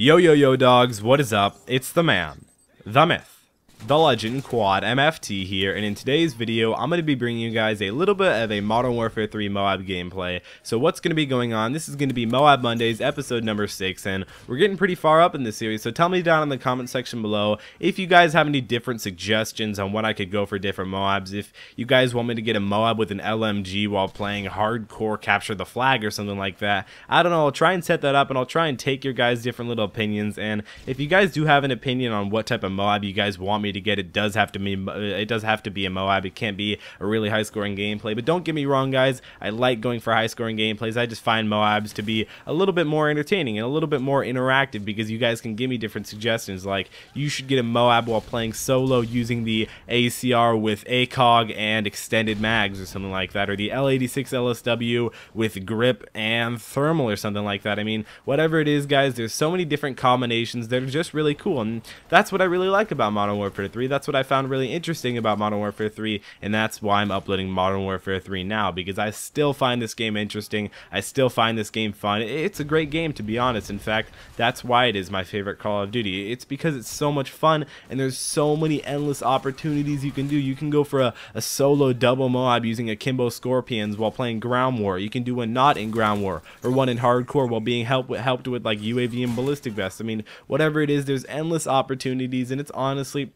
Yo, yo, yo, dogs, what is up? It's the man, the myth, the legend quad mft here and in today's video i'm going to be bringing you guys a little bit of a modern warfare 3 moab gameplay so what's going to be going on this is going to be moab mondays episode number six and we're getting pretty far up in this series so tell me down in the comment section below if you guys have any different suggestions on what i could go for different moabs if you guys want me to get a moab with an lmg while playing hardcore capture the flag or something like that i don't know i'll try and set that up and i'll try and take your guys different little opinions and if you guys do have an opinion on what type of moab you guys want me to get. It does have to be it does have to be a Moab. It can't be a really high scoring gameplay. But don't get me wrong, guys. I like going for high scoring gameplays. I just find Moabs to be a little bit more entertaining and a little bit more interactive because you guys can give me different suggestions. Like you should get a Moab while playing solo using the ACR with ACOG and extended mags or something like that, or the L86 LSW with grip and thermal or something like that. I mean, whatever it is, guys. There's so many different combinations that are just really cool, and that's what I really like about Modern Warfare. Warfare 3. That's what I found really interesting about Modern Warfare 3, and that's why I'm uploading Modern Warfare 3 now, because I still find this game interesting. I still find this game fun. It's a great game, to be honest. In fact, that's why it is my favorite Call of Duty. It's because it's so much fun, and there's so many endless opportunities you can do. You can go for a, a solo double Moab using Akimbo Scorpions while playing Ground War. You can do one not in Ground War, or one in Hardcore while being help, helped with like UAV and ballistic vests. I mean, whatever it is, there's endless opportunities, and it's honestly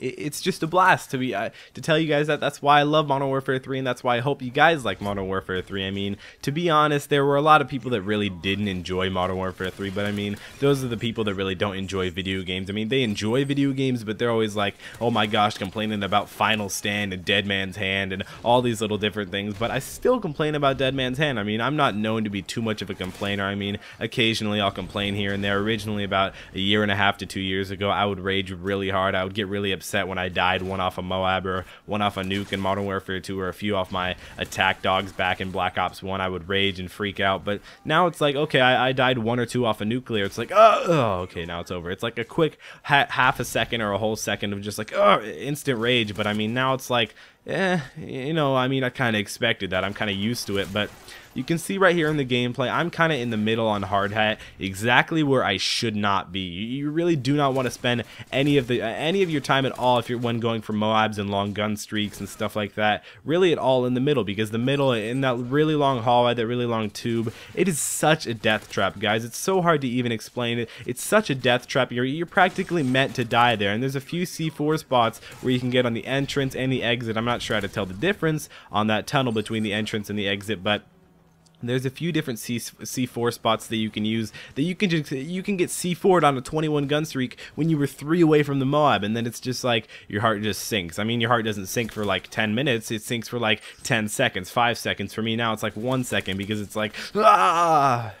it's just a blast to be uh, to tell you guys that that's why I love Modern Warfare 3 and that's why I hope you guys like Modern Warfare 3. I mean, to be honest, there were a lot of people that really didn't enjoy Modern Warfare 3, but I mean, those are the people that really don't enjoy video games. I mean, they enjoy video games, but they're always like, "Oh my gosh, complaining about Final Stand and Dead Man's Hand and all these little different things." But I still complain about Dead Man's Hand. I mean, I'm not known to be too much of a complainer. I mean, occasionally I'll complain here and there. Originally about a year and a half to 2 years ago, I would rage really hard. I would get really upset set when I died, one off a of Moab or one off a nuke in Modern Warfare 2 or a few off my attack dogs back in Black Ops 1, I would rage and freak out. But now it's like, okay, I, I died one or two off a of nuclear. It's like, oh, oh, okay, now it's over. It's like a quick ha half a second or a whole second of just like, oh, instant rage. But I mean, now it's like, eh, you know, I mean, I kind of expected that. I'm kind of used to it, but you can see right here in the gameplay, I'm kind of in the middle on hard hat, exactly where I should not be. You really do not want to spend any of the uh, any of your time at all if you're when going for Moabs and long gun streaks and stuff like that. Really at all in the middle because the middle in that really long hallway, that really long tube, it is such a death trap, guys. It's so hard to even explain it. It's such a death trap. You're you're practically meant to die there. And there's a few C4 spots where you can get on the entrance and the exit. I'm not sure how to tell the difference on that tunnel between the entrance and the exit, but there's a few different C- C4 spots that you can use that you can just you can get c 4 on a 21 gun streak when you were three away from the Moab, and then it's just like your heart just sinks. I mean, your heart doesn't sink for like 10 minutes; it sinks for like 10 seconds, five seconds. For me now, it's like one second because it's like ah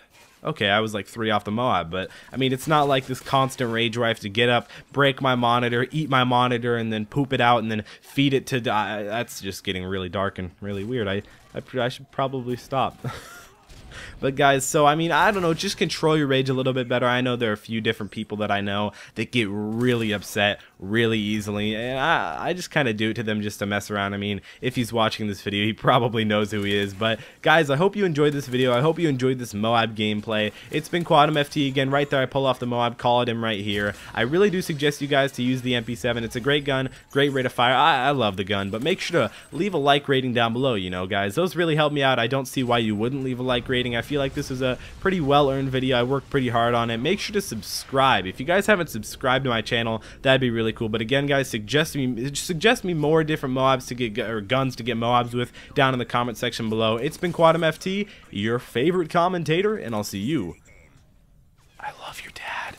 okay, I was like three off the Moab, but I mean, it's not like this constant rage where I have to get up, break my monitor, eat my monitor, and then poop it out, and then feed it to. Die. That's just getting really dark and really weird. I, I, I should probably stop. But guys, so I mean, I don't know, just control your rage a little bit better. I know there are a few different people that I know that get really upset really easily, and I, I just kind of do it to them just to mess around. I mean, if he's watching this video, he probably knows who he is. But guys, I hope you enjoyed this video. I hope you enjoyed this Moab gameplay. It's been Quantum FT again right there. I pull off the Moab, call it him right here. I really do suggest you guys to use the MP7. It's a great gun, great rate of fire. I, I love the gun, but make sure to leave a like rating down below, you know, guys. Those really help me out. I don't see why you wouldn't leave a like rating. I feel like this is a pretty well-earned video. I worked pretty hard on it. Make sure to subscribe. If you guys haven't subscribed to my channel, that'd be really cool. But again, guys, suggest me suggest me more different Moabs to get or guns to get Moabs with down in the comment section below. It's been Quantum FT, your favorite commentator, and I'll see you. I love your dad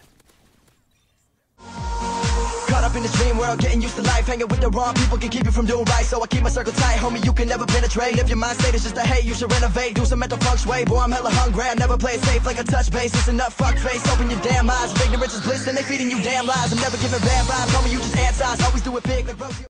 up in this dream world, getting used to life Hanging with the wrong people can keep you from doing right So I keep my circle tight, homie, you can never penetrate If your mind state is just a hate, you should renovate Do some mental funk way, boy, I'm hella hungry I never play it safe like a touch base It's enough fuck face, open your damn eyes ignorance is bliss, and they feeding you damn lies I'm never giving bad vibes, homie, you just antis Always do it big like bro